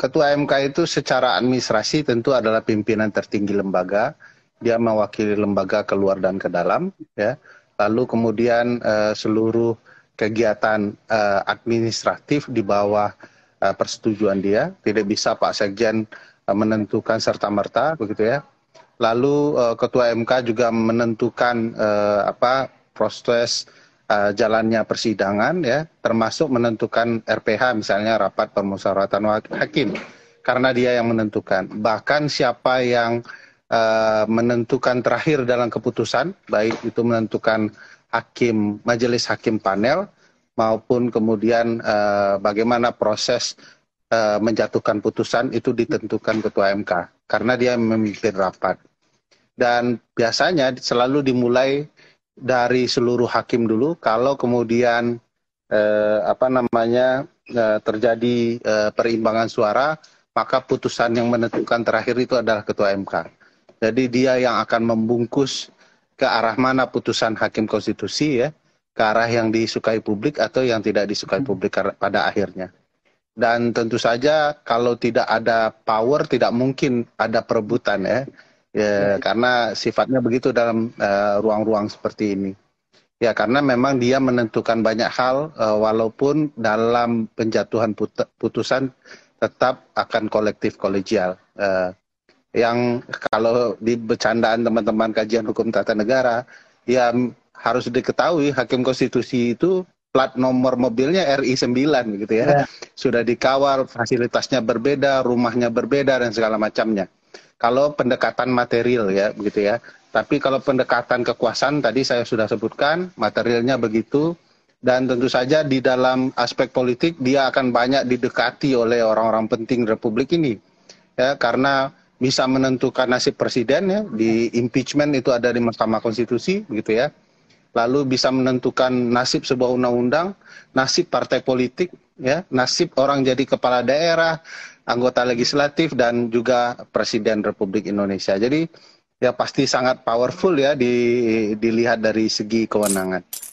Ketua MK itu secara administrasi tentu adalah pimpinan tertinggi lembaga. Dia mewakili lembaga keluar dan ke dalam, ya. Lalu kemudian uh, seluruh kegiatan uh, administratif di bawah uh, persetujuan dia. Tidak bisa Pak Sekjen uh, menentukan serta merta, begitu ya. Lalu uh, Ketua MK juga menentukan uh, apa proses Eh, jalannya persidangan ya termasuk menentukan RPH misalnya rapat permusyawaratan hakim karena dia yang menentukan bahkan siapa yang uh, menentukan terakhir dalam keputusan baik itu menentukan hakim majelis hakim panel maupun kemudian uh, bagaimana proses uh, menjatuhkan putusan itu ditentukan ketua MK karena dia memimpin rapat dan biasanya selalu dimulai dari seluruh hakim dulu kalau kemudian eh, apa namanya eh, terjadi eh, perimbangan suara maka putusan yang menentukan terakhir itu adalah ketua MK. Jadi dia yang akan membungkus ke arah mana putusan hakim konstitusi ya, ke arah yang disukai publik atau yang tidak disukai publik pada akhirnya. Dan tentu saja kalau tidak ada power tidak mungkin ada perebutan ya ya, karena sifatnya begitu dalam eh, ruang-ruang uh, seperti ini. Ya karena memang dia menentukan banyak hal uh, walaupun dalam penjatuhan put putusan tetap akan kolektif kolegial. Uh, yang kalau di bercandaan teman-teman kajian hukum tata negara, ya harus diketahui hakim konstitusi itu plat nomor mobilnya RI 9 gitu ya. Yeah. Sudah dikawal, fasilitasnya berbeda, rumahnya berbeda dan segala macamnya. Kalau pendekatan material ya, begitu ya. Tapi kalau pendekatan kekuasaan tadi saya sudah sebutkan, materialnya begitu dan tentu saja di dalam aspek politik dia akan banyak didekati oleh orang-orang penting republik ini. Ya, karena bisa menentukan nasib presiden ya di impeachment itu ada di Mahkamah Konstitusi begitu ya lalu bisa menentukan nasib sebuah undang-undang, nasib partai politik, ya, nasib orang jadi kepala daerah, anggota legislatif dan juga presiden Republik Indonesia. Jadi ya pasti sangat powerful ya di, dilihat dari segi kewenangan.